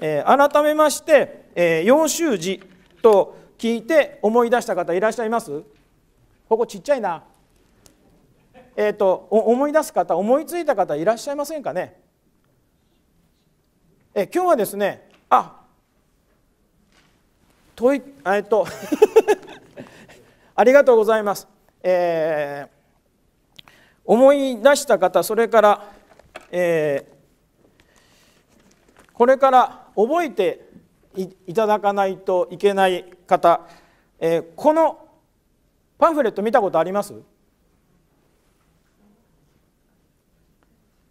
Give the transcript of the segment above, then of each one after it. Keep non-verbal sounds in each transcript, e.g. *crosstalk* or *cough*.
え改めまして、え幼衆寺と聞いて思い出した方いらっしゃいますここちっちゃいな、えーと、思い出す方思いついた方いらっしゃいませんかね、え今日はですねあといえっと *laughs* ありがとうございます、えー、思い出した方それから、えー、これから覚えていただかないといけない方、えー、このパンフレット見たことあります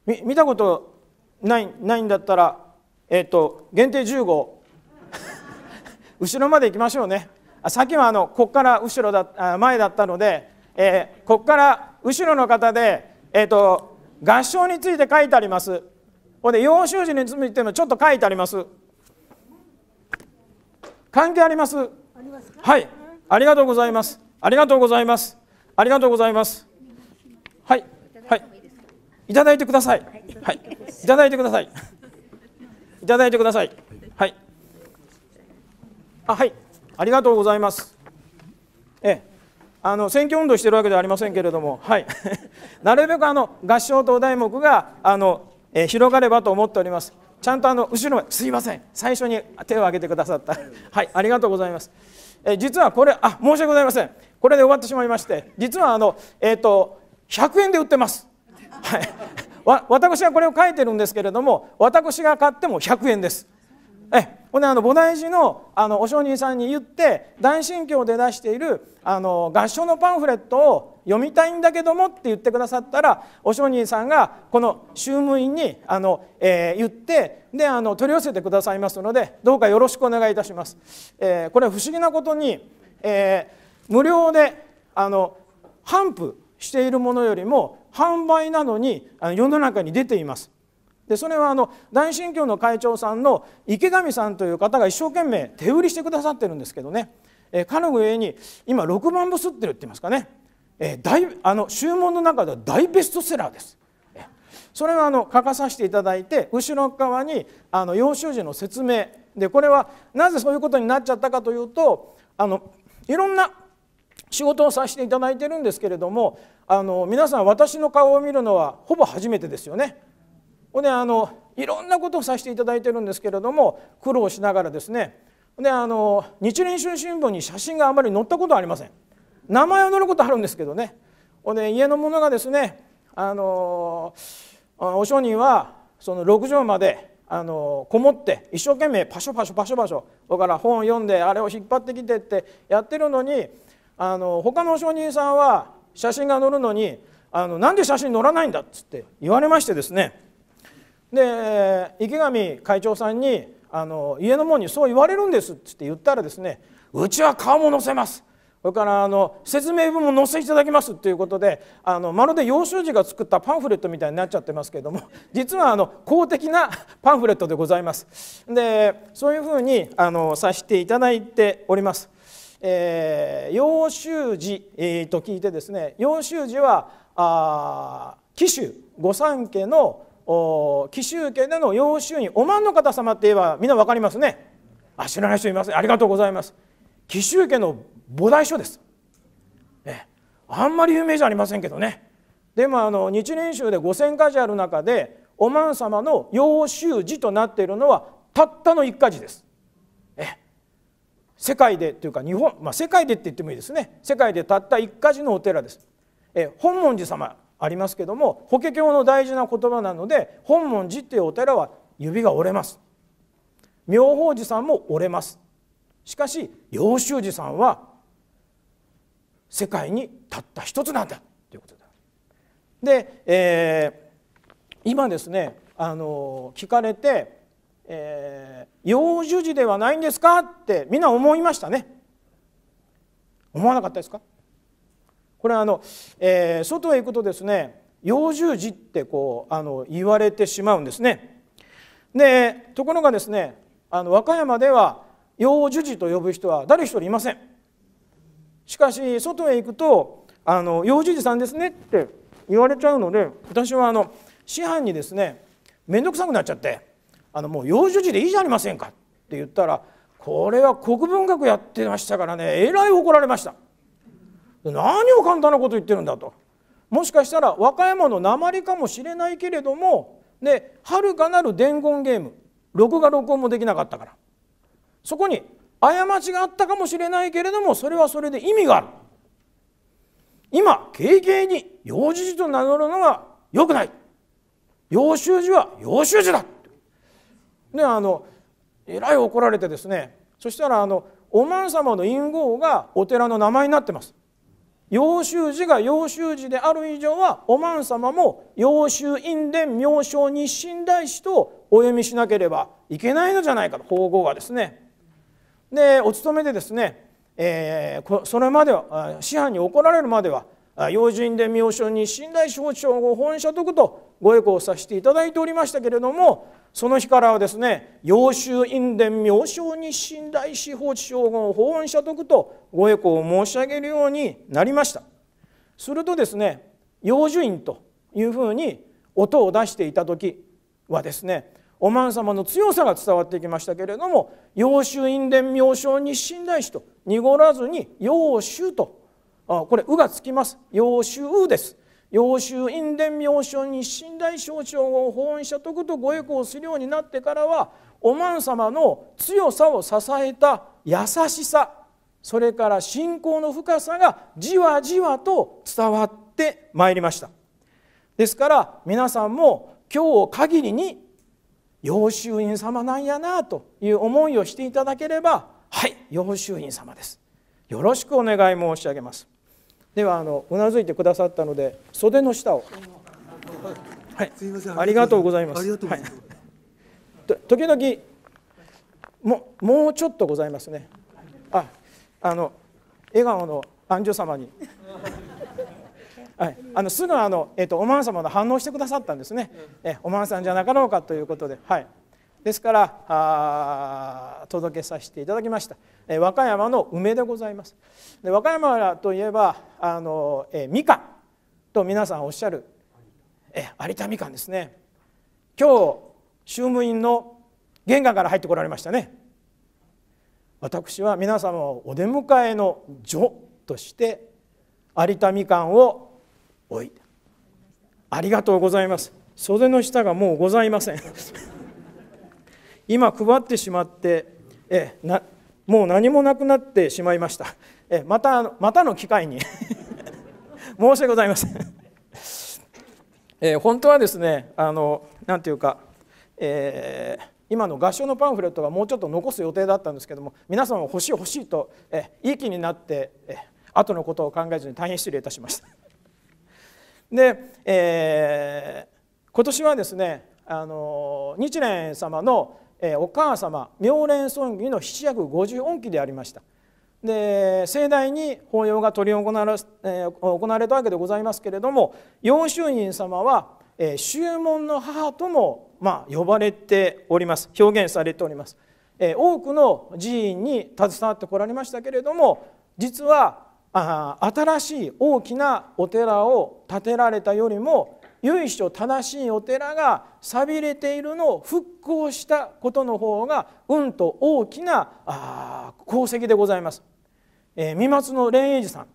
見見たことないないんだったら、えーと、限定1 5 *laughs* 後ろまで行きましょうねあさっきはあのここから後ろだあ前だったので、えー、ここから後ろの方で、えーと合唱について書いてあります。これで幼衆寺についてもちょっと書いてあります関係ありますはいありがとうございますありがとうございますありがとうございますはいはいいただいてくださいはいいただいてくださいいただいてくださいはいあはいありがとうございますえあの選挙運動してるわけではありませんけれども、はい、*laughs* なるべくあの合唱と題目があのえ広がればと思っておりますちゃんとあの後ろすいません最初に手を挙げてくださった *laughs* はいありがとうございます、え実はこれあ申し訳ございませんこれで終わってしまいまして実はあのえっ、ー、と100円で売ってますはい *laughs* 私はこれを書いてるんですけれども私が買っても100円ですえほんあの菩提寺のあのお商人さんに言って大神教で出しているあの合唱のパンフレットを読みたいんだけどもって言ってくださったらお商人さんがこの宗務員にあの、えー、言ってであの取り寄せてくださいますのでどうかよろしくお願いいたします。えー、これ不思議なことに、えー、無料であの頒布しているものよりも販売なのにあの世の中に出ています。でそれはあの大神教の会長さんの池上さんという方が一生懸命手売りしてくださってるんですけどね、えー、の上に今6万部すってるって言いますかね、えー、大あの注文の中では大ベストセラーです。それはあの書かさせていただいて後ろ側にあの幼少時の説明でこれはなぜそういうことになっちゃったかというとあのいろんな仕事をさせていただいてるんですけれどもあの皆さん私の顔を見るのはほぼ初めてですよね。ほんであのいろんなことをさせていただいてるんですけれども苦労しながらですねであの日蓮宗新聞に写真があまり載ったことはありません名前は載ることあるんですけどねほんで家の者がですねあのお商人はその6畳まであのこもって一生懸命パショパショパショパショだから本を読んであれを引っ張ってきてってやってるのにあの他のお商人さんは写真が載るのにあのなんで写真載らないんだっつって言われましてですねで池上会長さんにあの家の門にそう言われるんですって言ったらですねうちは顔も載せますそれからあの説明文も載せていただきますということであのまるで幼少児が作ったパンフレットみたいになっちゃってますけれども実はあの公的なパンフレットでございます。でそういうふうにあのさせていただいております。えー、幼衆児、えー、と聞いてですね幼衆児はあ紀州御三家の紀州家での養子院おまんの方様って言えばみんな分かりますねあ知らない人いますありがとうございます紀州家の菩提所です、ね、あんまり有名じゃありませんけどねでもあの日蓮宗で五千0 0家事ある中でおまん様の養州寺となっているのはたったの一家事です。え世界でというか日本、まあ、世界でって言ってもいいですね世界でたった一家事のお寺です。え本門寺様ありますけども法華経の大事な言葉なので本門寺っていうお寺は指が折れます妙法寺さんも折れますしかし陽州寺さんは世界にたった一つなんだということだ。で、えー、今ですねあの聞かれて「えー、陽寿寺ではないんですか?」ってみんな思いましたね。思わなかったですかこれはあの、えー、外へ行くとですね幼獣児ってこうあの言われてしまうんですね。でところがですねあの和歌山では幼樹児と呼ぶ人は誰一人いません。しかし外へ行くとあの幼樹児さんですねって言われちゃうので私はあの師範にですね面倒くさくなっちゃってあのもう幼樹児でいいじゃありませんかって言ったらこれは国文学やってましたからねえらい怒られました。何を簡単なこと言ってるんだともしかしたら和歌山の鉛かもしれないけれどもでるかなる伝言ゲーム録画録音もできなかったからそこに過ちがあったかもしれないけれどもそれはそれで意味がある今軽々に幼児児と名乗るのは良くない幼衆児は幼衆児だであのえらい怒られてですねそしたらあのおまん様の隠号がお寺の名前になってます陽州寺が陽州寺である以上はお万様も陽州院伝妙正日清大師とお読みしなければいけないのじゃないかと法后がですね。でお勤めでですね、えー、それまでは師範に怒られるまでは要人で妙書に信頼証書を本書得とご栄光させていただいておりましたけれどもその日からはですね陽州院伝妙正に信頼司法地を法恩者得とご栄光を申し上げるようになりましたするとですね陽寿院というふうに音を出していた時はですねおまん様の強さが伝わってきましたけれども「陽州院伝妙正に信頼し」と濁らずに「陽州」とこれ「う」がつきます「要衆です要集院伝明書に信頼象徴を法院者徳とご栄光するようになってからはおまん様の強さを支えた優しさそれから信仰の深さがじわじわと伝わってまいりましたですから皆さんも今日を限りに要集院様なんやなという思いをしていただければはい養州院様ですよろしくお願い申し上げますではあのうなずいてくださったので袖の下を、はい、すみませんありがとうございます。はい、時々ももうちょっとございますね。ああの笑顔の安住様に。はい、あのすぐあの、えーと、とおまん様の反応してくださったんですね、えおまんさんじゃなかろうかということで。はいですから届けさせていただきました、え和歌山の梅でございますで和歌山といえばあの、えみかんと皆さんおっしゃる、え有田みかんですね今日宗務員の玄関から入ってこられましたね私は皆様をお出迎えの女として有田みかんをおいありがとうございます袖の下がもうございません *laughs* 今配ってしまってえなもう何もなくなってしまいましたえまたまたの機会に *laughs* 申し訳ございませんえ本当はですねあのなんていうか、えー、今の合唱のパンフレットがもうちょっと残す予定だったんですけども皆さんは欲しい欲しいとえいい気になってえ後のことを考えずに大変失礼いたしました *laughs* で、えー、今年はですねあの日蓮様のお母様妙蓮尊儀の七百五十音記でありましたで盛大に法要が執り行われ行われたわけでございますけれども楊宗院様は宗門の母ともま呼ばれております表現されております多くの寺院に携わってこられましたけれども実は新しい大きなお寺を建てられたよりも由緒正しいお寺が寂れているのを復興したことの方がうんと大きな功績でございます。えー、三松の蓮英寺さん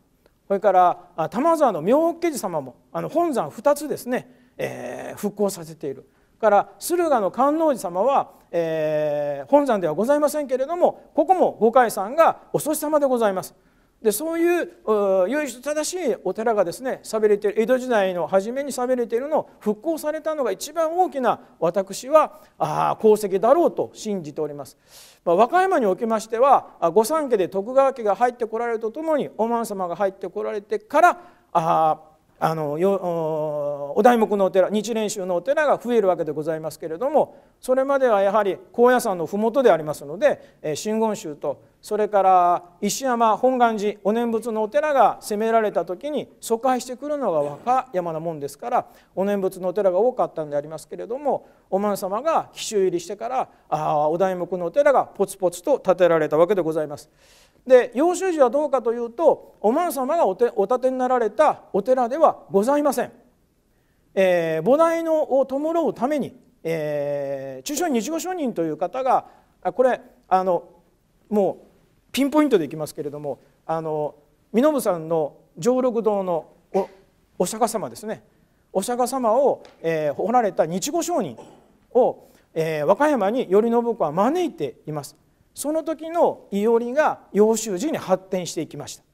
それから玉沢の妙家寺様もあの本山2つですね、えー、復興させているから駿河の観音寺様は、えー、本山ではございませんけれどもここも五海さんがお祖師様でございます。でそういう唯一正しいお寺がですね寂れてる江戸時代の初めに寂れているのを復興されたのが一番大きな私はあ功績だろうと信じております。まあ、和歌山におきましては御三家で徳川家が入ってこられるとともにお万様が入ってこられてからああのお題目のお寺日蓮宗のお寺が増えるわけでございますけれどもそれまではやはり高野山の麓でありますので真言宗とそれから石山本願寺お念仏のお寺が攻められた時に疎開してくるのが若山なもんですからお念仏のお寺が多かったんでありますけれどもお万様が紀州入りしてからあお題目のお寺がポツポツと建てられたわけでございます。で養州寺はどうかというとお万様がおてお建てになられたお寺ではございません。えー、菩提のを弔うために、えー、中小日後書人という方がこれあのもうピンポイントでいきますけれどもあの身延さんの常緑堂のお釈迦様ですねお釈迦様を、えー、られた日後商人を、えー、和歌山に頼信子は招いていますその時の伊織が幼衆寺に発展していきました